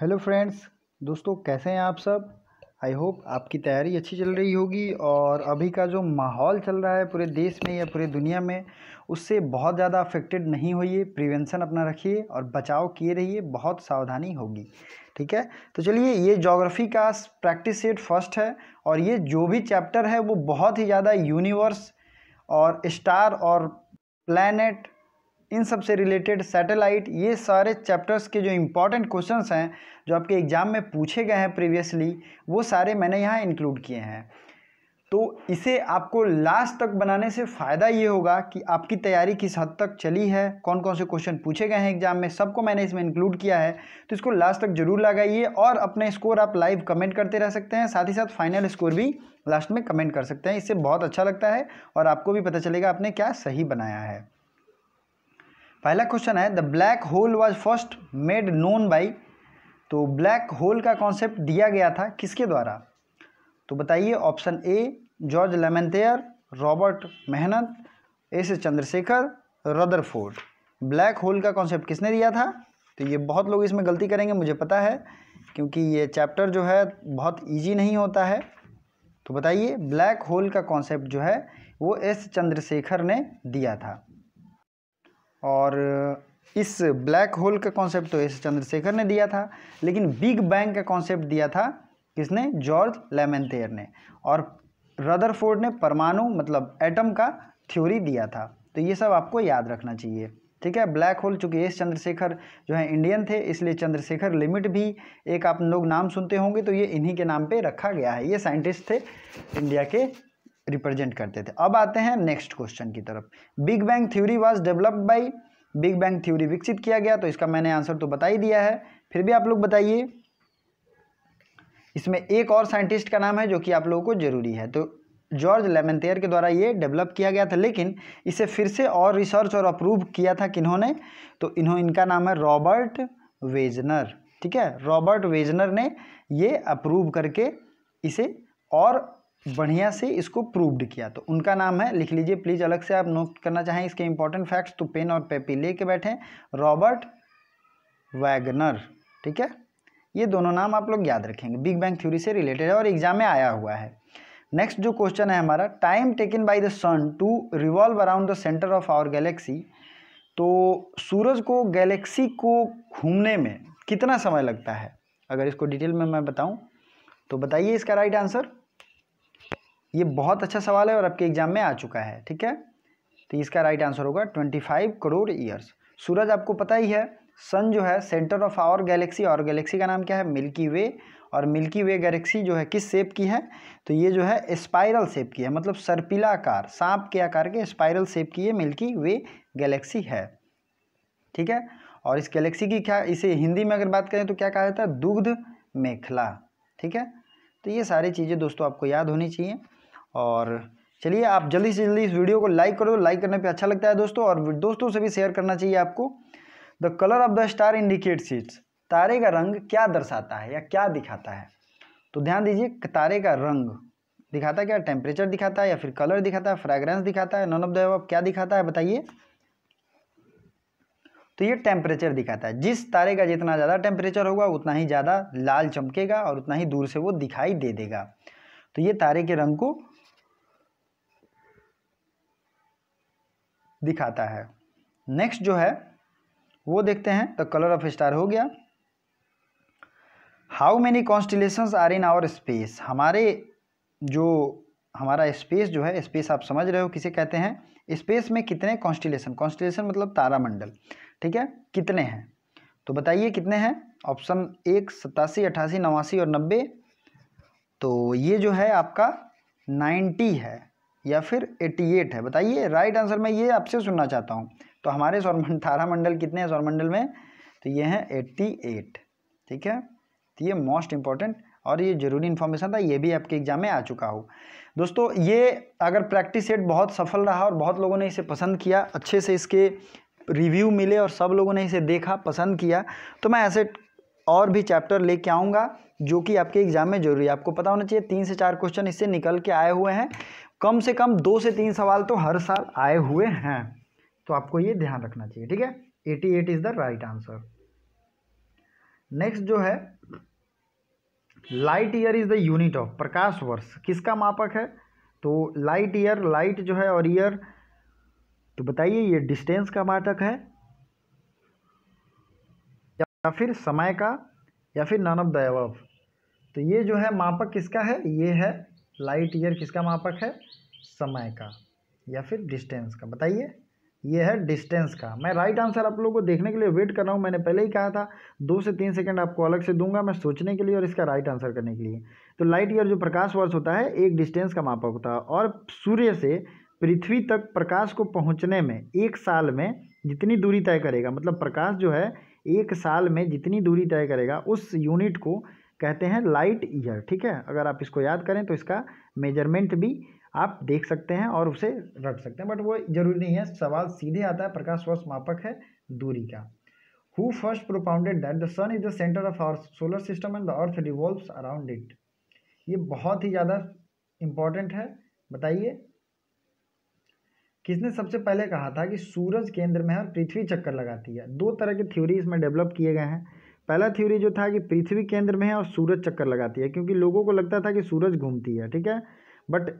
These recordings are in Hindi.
हेलो फ्रेंड्स दोस्तों कैसे हैं आप सब आई होप आपकी तैयारी अच्छी चल रही होगी और अभी का जो माहौल चल रहा है पूरे देश में या पूरे दुनिया में उससे बहुत ज़्यादा अफेक्टेड नहीं होइए प्रिवेंशन अपना रखिए और बचाव किए रहिए बहुत सावधानी होगी ठीक है तो चलिए ये जोग्राफ़ी का प्रैक्टिस सेट फर्स्ट है और ये जो भी चैप्टर है वो बहुत ही ज़्यादा यूनिवर्स और स्टार और प्लानट इन सब से रिलेटेड सैटेलाइट ये सारे चैप्टर्स के जो इम्पॉर्टेंट क्वेश्चंस हैं जो आपके एग्ज़ाम में पूछे गए हैं प्रीवियसली वो सारे मैंने यहाँ इंक्लूड किए हैं तो इसे आपको लास्ट तक बनाने से फ़ायदा ये होगा कि आपकी तैयारी किस हद तक चली है कौन कौन से क्वेश्चन पूछे गए हैं एग्जाम में सबको मैंने इसमें इंक्लूड किया है तो इसको लास्ट तक जरूर लगाइए और अपने स्कोर आप लाइव कमेंट करते रह सकते हैं साथ ही साथ फाइनल स्कोर भी लास्ट में कमेंट कर सकते हैं इससे बहुत अच्छा लगता है और आपको भी पता चलेगा आपने क्या सही बनाया है पहला क्वेश्चन है the black hole was first made known by तो ब्लैक होल का कॉन्सेप्ट दिया गया था किसके द्वारा तो बताइए option A George Lemaitre Robert मेहनत S Chandrasekhar Rutherford black hole का कॉन्सेप्ट किसने दिया था तो ये बहुत लोग इसमें गलती करेंगे मुझे पता है क्योंकि ये चैप्टर जो है बहुत इजी नहीं होता है तो बताइए ब्लैक होल का कॉन्सेप्ट जो है वो एस चंद्रशेखर ने दिया था और इस ब्लैक होल का कॉन्सेप्ट तो एस चंद्रशेखर ने दिया था लेकिन बिग बैंग का कॉन्सेप्ट दिया था किसने जॉर्ज लेमेंथेयर ने और रदरफोर्ड ने परमाणु मतलब एटम का थ्योरी दिया था तो ये सब आपको याद रखना चाहिए ठीक है ब्लैक होल चूँकि एस चंद्रशेखर जो है इंडियन थे इसलिए चंद्रशेखर लिमिट भी एक आप लोग नाम सुनते होंगे तो ये इन्हीं के नाम पे रखा गया है ये साइंटिस्ट थे इंडिया के रिप्रेजेंट करते थे अब आते हैं नेक्स्ट क्वेश्चन की तरफ big bang theory was developed by big bang theory विकसित किया गया तो इसका मैंने आंसर तो बता ही दिया है फिर भी आप लोग बताइए इसमें एक और साइंटिस्ट का नाम है जो कि आप लोगों को ज़रूरी है तो जॉर्ज लेमेंतेयर के द्वारा ये डेवलप किया गया था लेकिन इसे फिर से और रिसर्च और अप्रूव किया था किन्होंने तो इन्हों इनका नाम है रॉबर्ट वेजनर ठीक है रॉबर्ट वेजनर ने ये अप्रूव करके इसे और बढ़िया से इसको प्रूव्ड किया तो उनका नाम है लिख लीजिए प्लीज़ अलग से आप नोट करना चाहें इसके इंपॉर्टेंट फैक्ट्स तो पेन और पेपी ले कर बैठे रॉबर्ट वैगनर ठीक है ये दोनों नाम आप लोग याद रखेंगे बिग बैंग थ्योरी से रिलेटेड है और एग्जाम में आया हुआ है नेक्स्ट जो क्वेश्चन है हमारा time taken by the sun to revolve around the centre of our galaxy तो सूरज को गैलेक्सी को घूमने में कितना समय लगता है अगर इसको डिटेल में मैं बताऊं तो बताइए इसका राइट आंसर ये बहुत अच्छा सवाल है और आपके एग्जाम में आ चुका है ठीक है तो इसका राइट आंसर होगा ट्वेंटी फाइव करोड़ ईयर्स सूरज आपको पता ही है सन जो है सेंटर ऑफ आवर गैलेक्सी और गैलेक्सी का नाम क्या है मिल्की वे और मिल्की वे गैलेक्सी जो है किस शेप की है तो ये जो है स्पाइरल शेप की है मतलब सर्पिला आकार सांप के आकार के स्पाइरल शेप की ये मिल्की वे गैलेक्सी है ठीक है और इस गैलेक्सी की क्या इसे हिंदी में अगर बात करें तो क्या कहा जाता है दुग्ध मेखला ठीक है तो ये सारी चीज़ें दोस्तों आपको याद होनी चाहिए और चलिए आप जल्दी से जल्दी इस वीडियो को लाइक करो लाइक करने पे अच्छा लगता है दोस्तों और दोस्तों से भी शेयर करना चाहिए आपको the colour of the star indicates तारे का रंग क्या दर्शाता है या क्या दिखाता है तो ध्यान दीजिए तारे का रंग दिखाता है क्या टेम्परेचर दिखाता है या फिर कलर दिखाता है फ्रेग्रेंस दिखाता है नॉन ऑफ द क्या दिखाता है बताइए तो ये टेम्परेचर दिखाता है जिस तारे का जितना ज़्यादा टेम्परेचर होगा उतना ही ज़्यादा लाल चमकेगा और उतना ही दूर से वो दिखाई दे देगा तो ये तारे के रंग को दिखाता है नेक्स्ट जो है वो देखते हैं द कलर ऑफ स्टार हो गया how many constellations are in our space हमारे जो हमारा स्पेस जो है स्पेस आप समझ रहे हो किसे कहते हैं स्पेस में कितने कॉन्स्टिलेशन कॉन्स्टिलेशन मतलब तारामंडल ठीक है कितने हैं तो बताइए कितने हैं ऑप्शन एक सतासी अट्ठासी नवासी और नब्बे तो ये जो है आपका नाइन्टी है या फिर 88 है बताइए राइट आंसर मैं ये आपसे सुनना चाहता हूँ तो हमारे सौरमंडल तारामंडल कितने हैं सौरमंडल में तो ये हैं 88 ठीक है तो ये मोस्ट इम्पॉर्टेंट और ये जरूरी इन्फॉर्मेशन था ये भी आपके एग्जाम में आ चुका हो दोस्तों ये अगर प्रैक्टिस सेट बहुत सफल रहा और बहुत लोगों ने इसे पसंद किया अच्छे से इसके रिव्यू मिले और सब लोगों ने इसे देखा पसंद किया तो मैं ऐसे और भी चैप्टर लेके आऊँगा जो कि आपके एग्ज़ाम में जरूरी है आपको पता होना चाहिए तीन से चार क्वेश्चन इससे निकल के आए हुए हैं कम से कम दो से तीन सवाल तो हर साल आए हुए हैं तो आपको ये ध्यान रखना चाहिए ठीक है eighty eight is the right answer next जो है light year is the unit of प्रकाश वर्ष किसका मापक है तो लाइट ईयर लाइट जो है और ईयर तो बताइए ये डिस्टेंस का मापक है या फिर समय का या फिर नन ऑफ द एव तो ये जो है मापक किसका है ये है लाइट ईयर किसका मापक है समय का या फिर डिस्टेंस का बताइए ये है डिस्टेंस का मैं राइट आंसर आप लोगों को देखने के लिए वेट कर रहा हूँ मैंने पहले ही कहा था दो से तीन सेकंड आपको अलग से दूंगा मैं सोचने के लिए और इसका राइट आंसर करने के लिए तो लाइट ईयर जो प्रकाश वर्ष होता है एक डिस्टेंस का मापक होता है और सूर्य से पृथ्वी तक प्रकाश को पहुँचने में एक साल में जितनी दूरी तय करेगा मतलब प्रकाश जो है एक साल में जितनी दूरी तय करेगा उस यूनिट को कहते हैं लाइट ईयर ठीक है अगर आप इसको याद करें तो इसका मेजरमेंट भी आप देख सकते हैं और उसे रख सकते हैं बट वो जरूरी नहीं है सवाल सीधे आता है प्रकाश वर्ष मापक है दूरी का who first propounded that the sun is the centre of our solar system and the earth revolves around it ये बहुत ही ज़्यादा इम्पॉर्टेंट है बताइए किसने सबसे पहले कहा था कि सूरज केंद्र में है और पृथ्वी चक्कर लगाती है दो तरह की थ्योरी इसमें डेवलप किए गए हैं पहला थ्योरी जो था कि पृथ्वी केंद्र में है और सूरज चक्कर लगाती है क्योंकि लोगों को लगता था कि सूरज घूमती है ठीक है बट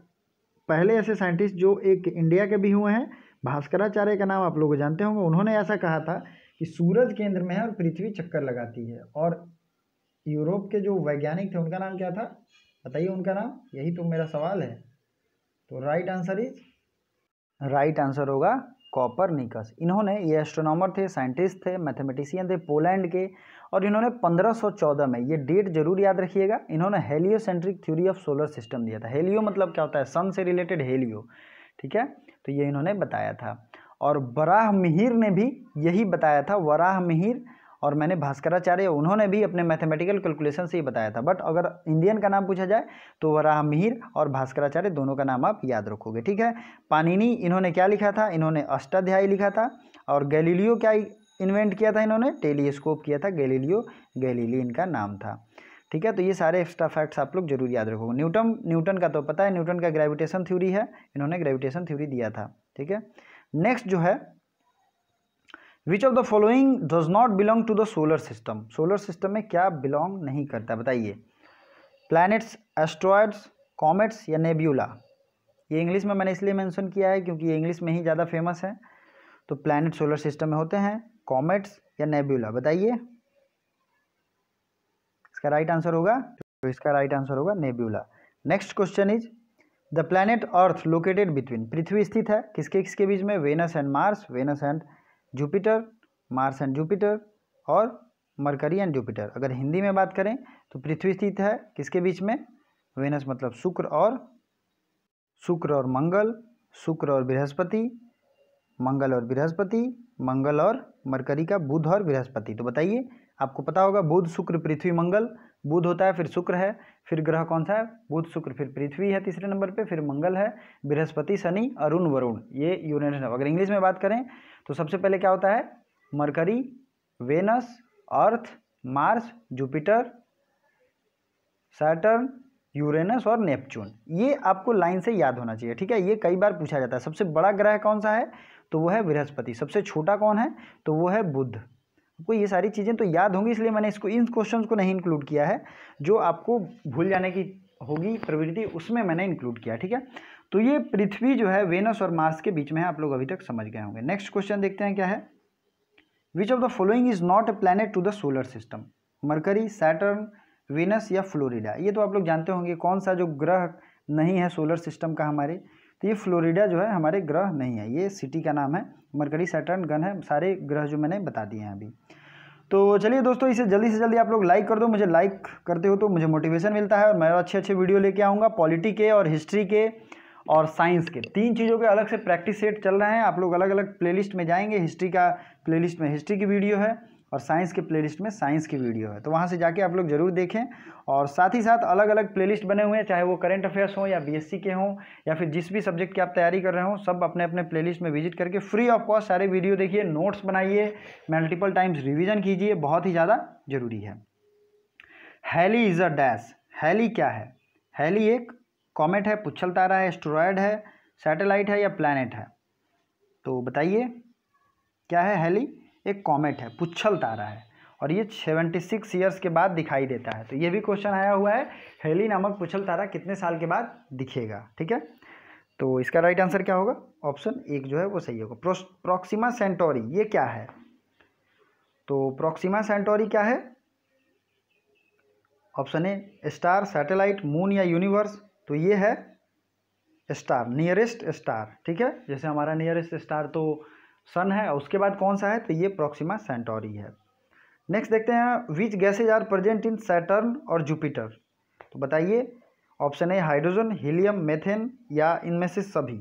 पहले ऐसे साइंटिस्ट जो एक इंडिया के भी हुए हैं भास्कराचार्य का नाम आप लोग जानते होंगे उन्होंने ऐसा कहा था कि सूरज केंद्र में है और पृथ्वी चक्कर लगाती है और यूरोप के जो वैज्ञानिक थे उनका नाम क्या था बताइए उनका नाम यही तो मेरा सवाल है तो right answer is right answer होगा कॉपरनिकस इन्होंने ये एस्ट्रोनॉमर थे साइंटिस्ट थे मैथमेटिशियन थे पोलैंड के और इन्होंने 1514 में ये डेट जरूर याद रखिएगा इन्होंने heliocentric theory of solar system दिया था हेलियो मतलब क्या होता है सन से रिलेटेड हेलियो ठीक है तो ये इन्होंने बताया था और वराह मिहिर ने भी यही बताया था वराह मिहिर और मैंने भास्कराचार्य उन्होंने भी अपने मैथमेटिकल कैलकुलेशन से ही बताया था बट अगर इंडियन का नाम पूछा जाए तो वराह मिहिर और भास्कराचार्य दोनों का नाम आप याद रखोगे ठीक है पानिनी इन्होंने क्या लिखा था इन्होंने अष्टाध्यायी लिखा था और गैलीलियो क्या इन्वेंट किया था इन्होंने टेलीस्कोप किया था गैलीलियो गैलीली इनका नाम था ठीक है तो ये सारे एक्स्ट्रा फैक्ट्स आप लोग जरूर याद रखोगे न्यूटन न्यूटन का तो पता है न्यूटन का ग्रेविटेशन थ्योरी है इन्होंने ग्रेविटेशन थ्योरी दिया था ठीक है नेक्स्ट जो है which of the following does not belong to the solar system solar system में क्या बिलोंग नहीं करता बताइए प्लैनेट्स एस्ट्रॉयड्स कॉमेट्स या नेब्यूला ये इंग्लिश में मैंने इसलिए मेंशन किया है क्योंकि ये इंग्लिश में ही ज़्यादा फेमस है तो प्लैनेट सोलर सिस्टम में होते हैं कॉमेट्स या नेब्यूला बताइए इसका राइट आंसर होगा तो इसका राइट आंसर होगा nebula next question is the planet earth located between पृथ्वी स्थित है किसके किसके बीच में Venus and Mars Venus and Jupiter Mars and Jupiter और मरकरी एंड जुपिटर अगर हिंदी में बात करें तो पृथ्वी स्थित है किसके बीच में वेनस मतलब शुक्र और शुक्र और मंगल शुक्र और बृहस्पति मंगल और बृहस्पति मंगल और मरकरी का बुध और बृहस्पति तो बताइए आपको पता होगा बुध शुक्र पृथ्वी मंगल बुध होता है फिर शुक्र है फिर ग्रह कौन सा है बुध शुक्र फिर पृथ्वी है तीसरे नंबर पे फिर मंगल है बृहस्पति शनि अरुण वरुण ये यूरेनस है अगर इंग्लिश में बात करें तो सबसे पहले क्या होता है Mercury Venus earth Mars Jupiter Saturn Uranus और नेपच्यून ये आपको लाइन से याद होना चाहिए ठीक है ये कई बार पूछा जाता है सबसे बड़ा ग्रह कौन सा है तो वो है बृहस्पति सबसे छोटा कौन है तो वो है बुध आपको ये सारी चीज़ें तो याद होंगी इसलिए मैंने इसको इन क्वेश्चन को नहीं इंक्लूड किया है जो आपको भूल जाने की होगी प्रवृत्ति उसमें मैंने इंक्लूड किया ठीक है तो ये पृथ्वी जो है वेनस और मार्स के बीच में है आप लोग अभी तक समझ गए होंगे नेक्स्ट क्वेश्चन देखते हैं क्या है which of the following is not a planet to the solar system Mercury Saturn Venus या फ्लोरिडा ये तो आप लोग जानते होंगे कौन सा जो ग्रह नहीं है सोलर सिस्टम का हमारे तो ये फ्लोरिडा जो है हमारे ग्रह नहीं है ये सिटी का नाम है मरकरी सैटर्न गन है सारे ग्रह जो मैंने बता दिए हैं अभी तो चलिए दोस्तों इसे जल्दी से जल्दी आप लोग लाइक कर दो मुझे लाइक करते हो तो मुझे मोटिवेशन मिलता है और मैं अच्छे अच्छे वीडियो लेके आऊँगा पॉलिटी के और हिस्ट्री के और साइंस के तीन चीज़ों के अलग से प्रैक्टिस सेट चल रहे हैं आप लोग अलग अलग प्लेलिस्ट में जाएंगे हिस्ट्री का प्लेलिस्ट में हिस्ट्री की वीडियो है और साइंस के प्लेलिस्ट में साइंस की वीडियो है तो वहाँ से जाके आप लोग जरूर देखें और साथ ही साथ अलग अलग प्लेलिस्ट बने हुए हैं चाहे वो करंट अफेयर्स हों या बीएससी के हों या फिर जिस भी सब्जेक्ट की आप तैयारी कर रहे हो सब अपने अपने प्लेलिस्ट में विजिट करके फ्री ऑफ कॉस्ट सारे वीडियो देखिए नोट्स बनाइए मल्टीपल टाइम्स रिविज़न कीजिए बहुत ही ज़्यादा ज़रूरी है Halley is a dash Halley क्या है हैली एक कॉमेट है पुच्छल तारा है एस्ट्रॉयड है सैटेलाइट है या प्लानट है तो बताइए क्या है हैली एक कॉमेट है पुच्छल तारा है और ये सेवेंटी सिक्स ईयर्स के बाद दिखाई देता है तो ये भी क्वेश्चन आया हुआ है हेली नामक पुच्छल तारा कितने साल के बाद दिखेगा ठीक है तो इसका राइट आंसर क्या होगा ऑप्शन एक जो है वो सही होगा प्रोक्सीमा सेंटोरी ये क्या है तो प्रोक्सीमा सेंटोरी क्या है option A star satellite moon या यूनिवर्स तो ये है स्टार नियरेस्ट स्टार ठीक है जैसे हमारा नियरेस्ट स्टार तो सन है उसके बाद कौन सा है तो ये प्रॉक्सिमा सेंटोरी है नेक्स्ट देखते हैं which gases are present in Saturn और जुपिटर तो बताइए option A hydrogen helium methane या इनमें से सभी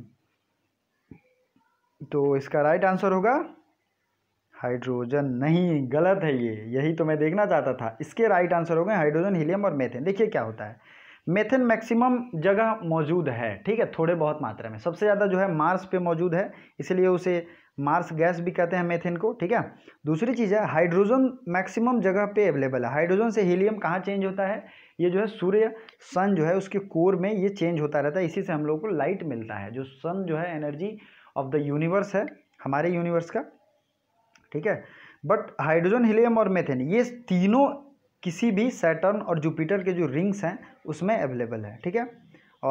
तो इसका राइट आंसर होगा हाइड्रोजन नहीं गलत है ये यही तो मैं देखना चाहता था इसके राइट आंसर हो गए हाइड्रोजन हीलियम और मेथेन देखिए क्या होता है मेथेन मैक्सिमम जगह मौजूद है ठीक है थोड़े बहुत मात्रा में सबसे ज़्यादा जो है मार्स पे मौजूद है इसलिए उसे मार्स गैस भी कहते हैं मेथेन को ठीक है दूसरी चीज़ है हाइड्रोजन मैक्सिमम जगह पे अवेलेबल है हाइड्रोजन से हीलियम कहाँ चेंज होता है ये जो है सूर्य सन जो है उसके कोर में ये चेंज होता रहता है इसी से हम लोग को लाइट मिलता है जो सन जो है एनर्जी ऑफ द यूनिवर्स है हमारे यूनिवर्स का ठीक है बट हाइड्रोजन हीलियम और मेथेन ये तीनों किसी भी सैटर्न और जुपिटर के जो रिंग्स हैं उसमें अवेलेबल है ठीक है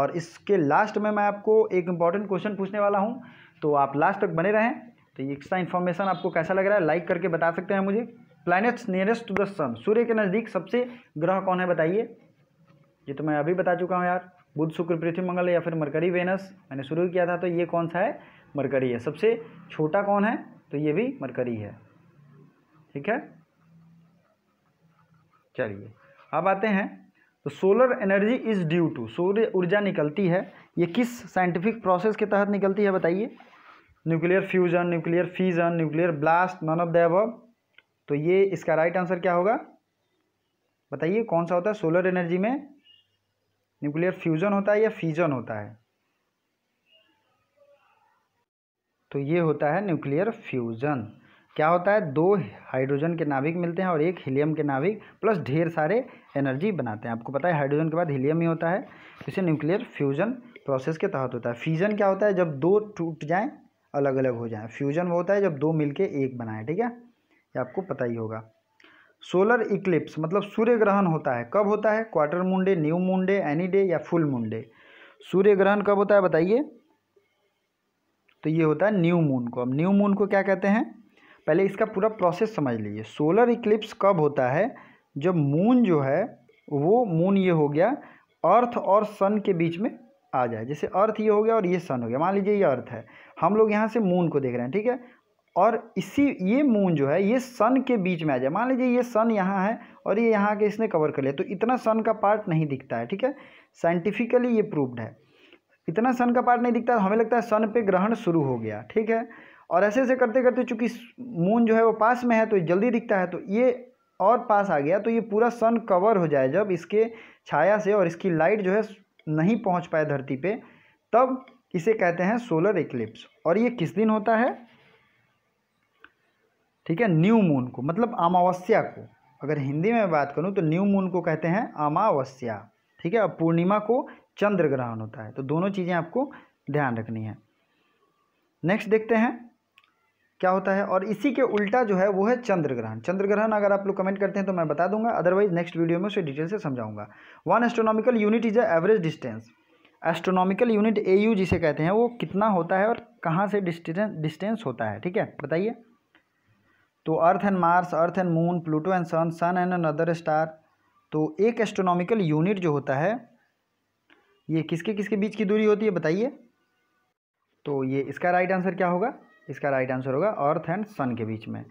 और इसके लास्ट में मैं आपको एक इम्पॉर्टेंट क्वेश्चन पूछने वाला हूँ तो आप लास्ट तक बने रहें तो ये एक्स्ट्रा इन्फॉर्मेशन आपको कैसा लग रहा है लाइक करके बता सकते हैं मुझे planets nearest to the sun सूर्य के नज़दीक सबसे ग्रह कौन है बताइए ये तो मैं अभी बता चुका हूँ यार बुध शुक्र पृथ्वी मंगल या फिर मरकरी वेनस मैंने शुरू किया था तो ये कौन सा है मरकरी है सबसे छोटा कौन है तो ये भी मरकरी है ठीक है चलिए अब आते हैं तो solar energy is due to सूर्य ऊर्जा निकलती है ये किस साइंटिफिक प्रोसेस के तहत निकलती है बताइए nuclear fusion nuclear fission nuclear blast none of the above तो ये इसका राइट आंसर क्या होगा बताइए कौन सा होता है सोलर एनर्जी में न्यूक्लियर फ्यूजन होता है या फीजन होता है तो ये होता है न्यूक्लियर फ्यूजन क्या होता है दो हाइड्रोजन के नाभिक मिलते हैं और एक हीलियम के नाभिक प्लस ढेर सारे एनर्जी बनाते हैं आपको पता है हाइड्रोजन के बाद हीलियम ही होता है इसे न्यूक्लियर फ्यूजन प्रोसेस के तहत होता है फीजन क्या होता है जब दो टूट जाएं अलग अलग हो जाए फ्यूजन वो होता है जब दो मिलके एक बनाए ठीक है ये आपको पता ही होगा सोलर इक्लिप्स मतलब सूर्य ग्रहण होता है कब होता है quarter moon day new moon day any day या फुल मून डे सूर्य ग्रहण कब होता है बताइए तो ये होता है न्यू मून को अब न्यू मून को क्या कहते हैं पहले इसका पूरा प्रोसेस समझ लीजिए सोलर इक्लिप्स कब होता है जब मून जो है वो मून ये हो गया अर्थ और सन के बीच में आ जाए जैसे अर्थ ये हो गया और ये सन हो गया मान लीजिए ये अर्थ है हम लोग यहाँ से मून को देख रहे हैं ठीक है और इसी ये मून जो है ये सन के बीच में आ जाए मान लीजिए ये सन यहाँ है और ये यहाँ के इसने कवर कर लिया तो इतना सन का पार्ट नहीं दिखता है ठीक है साइंटिफिकली ये प्रूव्ड है इतना सन का पार्ट नहीं दिखता हमें लगता है सन पे ग्रहण शुरू हो गया ठीक है और ऐसे ऐसे करते करते चूंकि मून जो है वो पास में है तो जल्दी दिखता है तो ये और पास आ गया तो ये पूरा सन कवर हो जाए जब इसके छाया से और इसकी लाइट जो है नहीं पहुंच पाए धरती पे तब इसे कहते हैं सोलर इक्लिप्स और ये किस दिन होता है ठीक है न्यू मून को मतलब अमावस्या को अगर हिंदी में बात करूँ तो न्यू मून को कहते हैं अमावस्या ठीक है और पूर्णिमा को चंद्र ग्रहण होता है तो दोनों चीज़ें आपको ध्यान रखनी है नेक्स्ट देखते हैं क्या होता है और इसी के उल्टा जो है वो है चंद्र ग्रहण चंद्र ग्रहण अगर आप लोग कमेंट करते हैं तो मैं बता दूंगा अदरवाइज नेक्स्ट वीडियो में उसे डिटेल से समझाऊंगा one astronomical unit is a average distance astronomical unit A U जिसे कहते हैं वो कितना होता है और कहाँ से डिस्टेंस डिस्टेंस होता है ठीक है बताइए तो earth and Mars earth and moon Pluto and sun sun and another star तो एक एस्ट्रोनॉमिकल यूनिट जो होता है ये किसके किसके बीच की दूरी होती है बताइए तो ये इसका राइट आंसर क्या होगा इसका राइट आंसर होगा अर्थ एंड सन के बीच में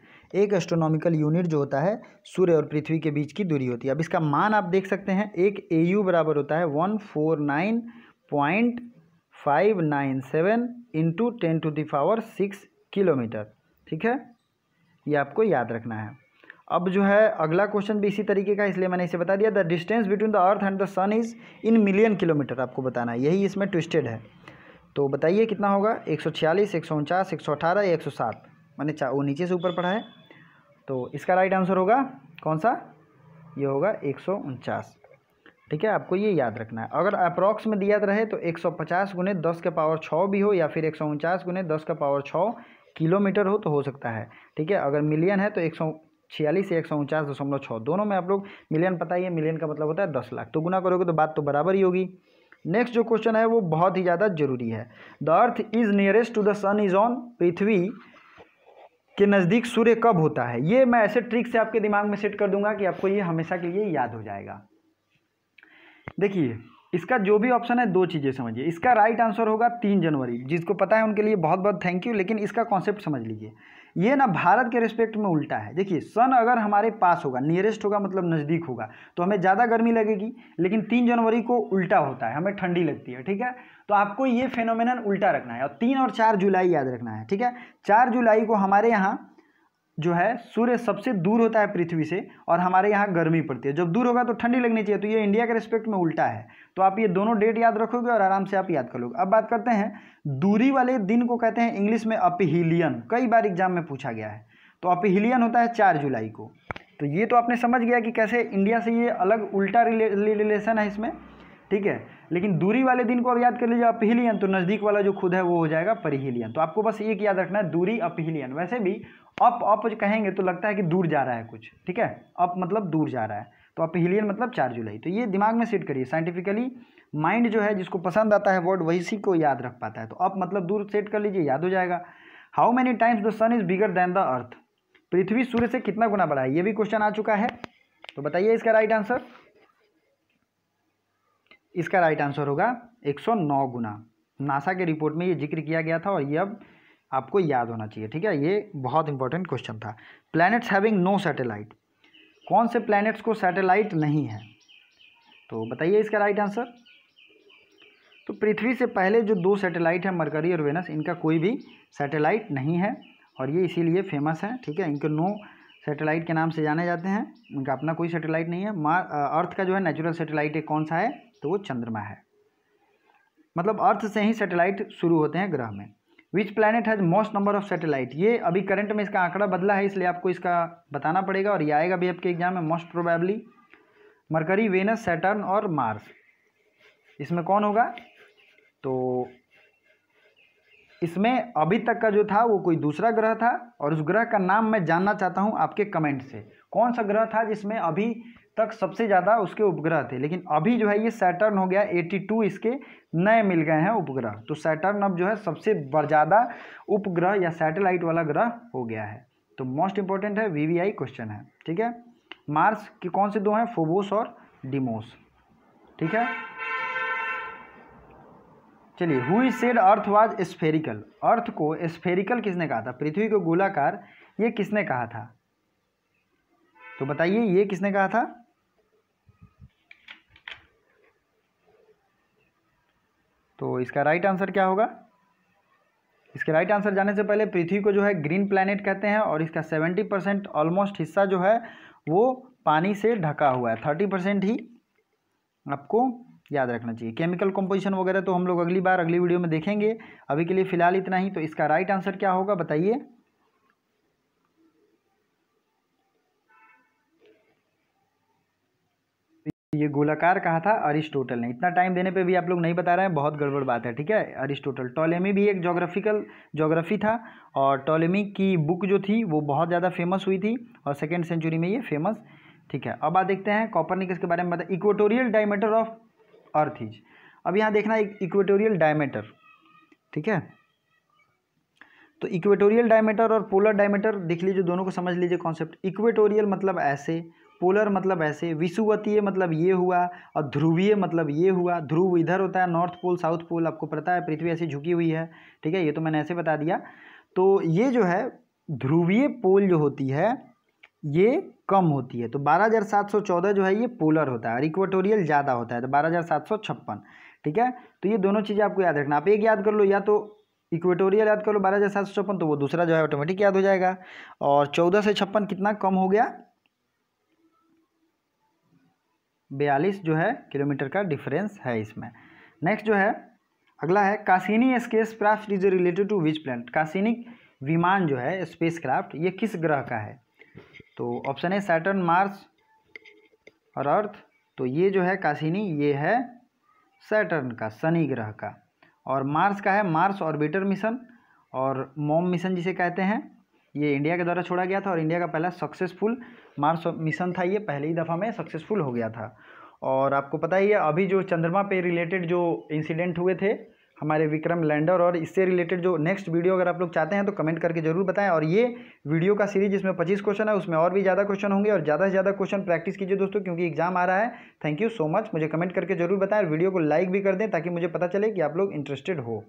एक एस्ट्रोनॉमिकल यूनिट जो होता है सूर्य और पृथ्वी के बीच की दूरी होती है अब इसका मान आप देख सकते हैं एक ए यू बराबर होता है one four nine point five nine seven into ten to the power six kilometre ठीक है ये आपको याद रखना है अब जो है अगला क्वेश्चन भी इसी तरीके का इसलिए मैंने इसे बता दिया the distance between the earth and the sun is in million kilometre आपको बताना है यही इसमें ट्विस्टेड है तो बताइए कितना होगा एक सौ छियालीस एक सौ उनचास एक सौ अठारह या एक सौ सात मैंने चा वो नीचे से ऊपर पढ़ा है तो इसका राइट आंसर होगा कौन सा ये होगा एक सौ उनचास ठीक है आपको ये याद रखना है अगर अप्रॉक्स में दिया रहे तो एक सौ पचास गुने दस का पावर छः भी हो या फिर एक सौ उनचास गुने दस का पावर छः किलोमीटर हो तो हो सकता है ठीक है अगर मिलियन है तो एक सौ छियालीस एक सौ उनचास दशमलव छः दोनों में आप लोग मिलियन पता ही है मिलियन का मतलब होता है दस लाख तो गुना करोगे तो बात तो बराबर ही होगी नेक्स्ट जो क्वेश्चन है वो बहुत ही ज़्यादा जरूरी है the earth is nearest to the sun is on पृथ्वी के नज़दीक सूर्य कब होता है ये मैं ऐसे ट्रिक से आपके दिमाग में सेट कर दूंगा कि आपको ये हमेशा के लिए याद हो जाएगा देखिए इसका जो भी ऑप्शन है दो चीज़ें समझिए इसका राइट आंसर होगा तीन जनवरी जिसको पता है उनके लिए बहुत बहुत थैंक यू लेकिन इसका कॉन्सेप्ट समझ लीजिए ये ना भारत के रिस्पेक्ट में उल्टा है देखिए सन अगर हमारे पास होगा नियरेस्ट होगा मतलब नज़दीक होगा तो हमें ज़्यादा गर्मी लगेगी लेकिन तीन जनवरी को उल्टा होता है हमें ठंडी लगती है ठीक है तो आपको ये फेनोमेनन उल्टा रखना है और तीन और चार जुलाई याद रखना है ठीक है चार जुलाई को हमारे यहाँ जो है सूर्य सबसे दूर होता है पृथ्वी से और हमारे यहाँ गर्मी पड़ती है जब दूर होगा तो ठंडी लगनी चाहिए तो ये इंडिया के रिस्पेक्ट में उल्टा है तो आप ये दोनों डेट याद रखोगे और आराम से आप याद कर लोगे अब बात करते हैं दूरी वाले दिन को कहते हैं इंग्लिश में अपहिलियन कई बार एग्जाम में पूछा गया है तो अपहिलियन होता है चार जुलाई को तो ये तो आपने समझ गया कि कैसे इंडिया से ये अलग उल्टा रिले, रिलेशन है इसमें ठीक है लेकिन दूरी वाले दिन को अब याद कर लीजिए अपहिलियन तो नज़दीक वाला जो खुद है वो हो जाएगा परिहिलियन तो आपको बस एक याद रखना है दूरी अपहिलियन वैसे भी अप अप कहेंगे तो लगता है कि दूर जा रहा है कुछ ठीक है अप मतलब दूर जा रहा है तो अपहिलियन मतलब चार जुलाई तो ये दिमाग में सेट करिए साइंटिफिकली माइंड जो है जिसको पसंद आता है वर्ड वही सी को याद रख पाता है तो अप मतलब दूर सेट कर लीजिए याद हो जाएगा how many times the sun is bigger than the earth पृथ्वी सूर्य से कितना गुना बढ़ा है ये भी क्वेश्चन आ चुका है तो बताइए इसका राइट आंसर इसका राइट आंसर होगा 109 गुना नासा के रिपोर्ट में ये जिक्र किया गया था और ये अब आपको याद होना चाहिए ठीक है ये बहुत इंपॉर्टेंट क्वेश्चन था प्लैनेट्स हैविंग नो सैटेलाइट कौन से प्लैनेट्स को सैटेलाइट नहीं है तो बताइए इसका राइट आंसर तो पृथ्वी से पहले जो दो सैटेलाइट हैं मरकरी और वेनस इनका कोई भी सैटेलाइट नहीं है और ये इसीलिए फेमस है ठीक है इनके नो सैटेलाइट के नाम से जाने जाते हैं इनका अपना कोई सैटेलाइट नहीं है मार अर्थ का जो है नेचुरल सैटेलाइट है कौन सा है तो वो चंद्रमा है मतलब अर्थ से ही सैटेलाइट शुरू होते हैं ग्रह में which planet has most number of satellite ये अभी करंट में इसका आंकड़ा बदला है इसलिए आपको इसका बताना पड़ेगा और ये आएगा भी आपके एग्जाम में most probably Mercury Venus Saturn और मार्स इसमें कौन होगा तो इसमें अभी तक का जो था वो कोई दूसरा ग्रह था और उस ग्रह का नाम मैं जानना चाहता हूँ आपके कमेंट से कौन सा ग्रह था जिसमें अभी तक सबसे ज़्यादा उसके उपग्रह थे लेकिन अभी जो है ये सैटर्न हो गया 82 इसके नए मिल गए हैं उपग्रह तो सैटर्न अब जो है सबसे ज़्यादा उपग्रह या सैटेलाइट वाला ग्रह हो गया है तो मोस्ट इंपॉर्टेंट है वीवीआई क्वेश्चन है ठीक है मार्स के कौन से दो हैं फोबोस और डिमोस ठीक है चलिए who said earth was spherical earth को स्फेरिकल किसने कहा था पृथ्वी को गोलाकार ये किसने कहा था तो बताइए ये किसने कहा था तो इसका राइट आंसर क्या होगा इसके राइट आंसर जाने से पहले पृथ्वी को जो है ग्रीन प्लानट कहते हैं और इसका सेवेंटी परसेंट ऑलमोस्ट हिस्सा जो है वो पानी से ढका हुआ है थर्टी परसेंट ही आपको याद रखना चाहिए केमिकल कंपोजिशन वगैरह तो हम लोग अगली बार अगली वीडियो में देखेंगे अभी के लिए फ़िलहाल इतना ही तो इसका राइट आंसर क्या होगा बताइए ये गोलाकार कहा था अरिस्टोटल ने इतना टाइम देने पे भी आप लोग नहीं बता रहे हैं बहुत गड़बड़ बात है ठीक है अरिस्टोटल टॉलेमी भी एक जोग्राफिकल जोग्राफी था और टॉलेमी की बुक जो थी वो बहुत ज़्यादा फेमस हुई थी और सेकेंड सेंचुरी में ये फेमस ठीक है अब आप देखते हैं कॉपरनिकस के बारे में बता equatorial diameter of earth is अब यहाँ देखना इक्वेटोरियल डायमीटर ठीक है तो इक्वेटोरियल डायमीटर और पोलर डायमीटर देख लीजिए दोनों को समझ लीजिए कॉन्सेप्ट इक्वेटोरियल मतलब ऐसे पोलर मतलब ऐसे विषुवतीय मतलब ये हुआ और ध्रुवीय मतलब ये हुआ ध्रुव इधर होता है नॉर्थ पोल साउथ पोल आपको पता है पृथ्वी ऐसी झुकी हुई है ठीक है ये तो मैंने ऐसे बता दिया तो ये जो है ध्रुवीय पोल जो होती है ये कम होती है तो 12,714 जो है ये पोलर होता है और इक्वेटोरियल ज़्यादा होता है तो बारह ठीक है तो ये दोनों चीज़ें आपको याद रखना आप एक याद कर लो या तो इक्वेटोरियल याद कर लो बारह हज़ार सात सौ छप्पन तो वो दूसरा जो है ऑटोमेटिक याद हो जाएगा और चौदह से छप्पन कितना कम हो गया बयालीस जो है किलोमीटर का डिफरेंस है इसमें नेक्स्ट जो है अगला है Cassini spacecraft is related to which plan Cassini विमान जो है स्पेस क्राफ्ट ये किस ग्रह का है तो ऑप्शन है सैटर्न मार्स और अर्थ तो ये जो है कासिनी ये है सैटर्न का शनि ग्रह का और मार्स का है मार्स ऑर्बिटर मिशन और मोम मिशन जिसे कहते हैं ये इंडिया के द्वारा छोड़ा गया था और इंडिया का पहला सक्सेसफुल मार्स मिशन था ये पहले ही दफ़ा में सक्सेसफुल हो गया था और आपको पता ही है अभी जो चंद्रमा पे रिलेटेड जो इंसिडेंट हुए थे हमारे विक्रम लैंडर और इससे रिलेटेड जो नेक्स्ट वीडियो अगर आप लोग चाहते हैं तो कमेंट करके जरूर बताएं और ये वीडियो का सीरीज जिसमें 25 क्वेश्चन है उसमें और भी ज़्यादा क्वेश्चन होंगे और ज़्यादा से ज़्यादा क्वेश्चन प्रैक्टिस कीजिए दोस्तों क्योंकि एग्जाम आ रहा है थैंक यू सो मच मुझे कमेंट करके जरूर बताएं और वीडियो को लाइक भी कर दें ताकि मुझे पता चले कि आप लोग इंटरेस्टेड हो